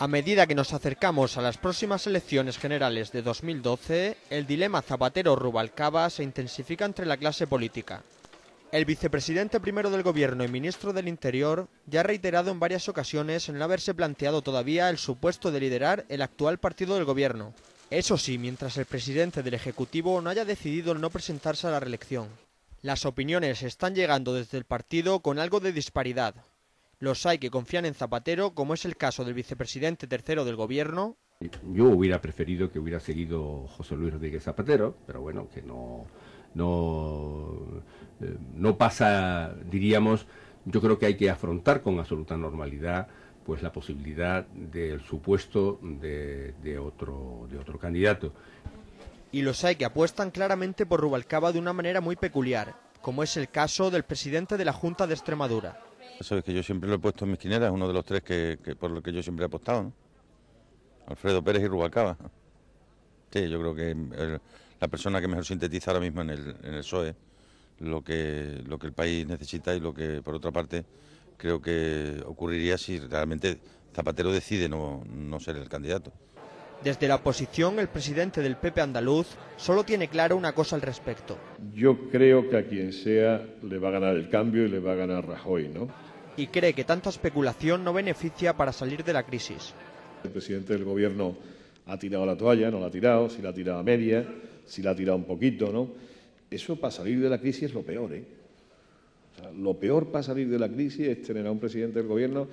A medida que nos acercamos a las próximas elecciones generales de 2012, el dilema Zapatero-Rubalcaba se intensifica entre la clase política. El vicepresidente primero del Gobierno y ministro del Interior ya ha reiterado en varias ocasiones en no haberse planteado todavía el supuesto de liderar el actual partido del Gobierno. Eso sí, mientras el presidente del Ejecutivo no haya decidido no presentarse a la reelección. Las opiniones están llegando desde el partido con algo de disparidad, los hay que confían en Zapatero, como es el caso del vicepresidente tercero del Gobierno. Yo hubiera preferido que hubiera seguido José Luis Rodríguez Zapatero, pero bueno, que no, no, eh, no pasa, diríamos, yo creo que hay que afrontar con absoluta normalidad pues la posibilidad del supuesto de, otro, de otro candidato. Y los hay que apuestan claramente por Rubalcaba de una manera muy peculiar, como es el caso del presidente de la Junta de Extremadura. Sabes que yo siempre lo he puesto en mis es uno de los tres que, por los que yo siempre he apostado, ¿no? Alfredo Pérez y Rubalcaba. Sí, yo creo que eh, la persona que mejor sintetiza ahora mismo en el, en PSOE lo que, lo que el país necesita y lo que, por otra parte, creo que ocurriría si realmente Zapatero decide no, ser el candidato. Desde la oposición, el presidente del PP andaluz solo tiene clara una cosa al respecto. Yo creo que a quien sea le va a ganar el cambio y le va a ganar Rajoy, ¿no? y cree que tanta especulación no beneficia para salir de la crisis. El presidente del Gobierno ha tirado la toalla, no la ha tirado, si la ha tirado a media, si la ha tirado un poquito, ¿no? Eso para salir de la crisis es lo peor, ¿eh? lo peor para salir de la crisis es tener a un presidente del Gobierno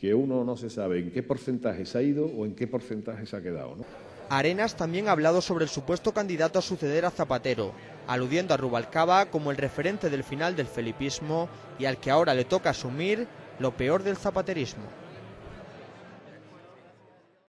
que uno no se sabe en qué porcentaje se ha ido o en qué porcentaje se ha quedado, ¿no? Arenas también ha hablado sobre el supuesto candidato a suceder a Zapatero, aludiendo a Rubalcaba como el referente del final del felipismo y al que ahora le toca asumir lo peor del zapaterismo.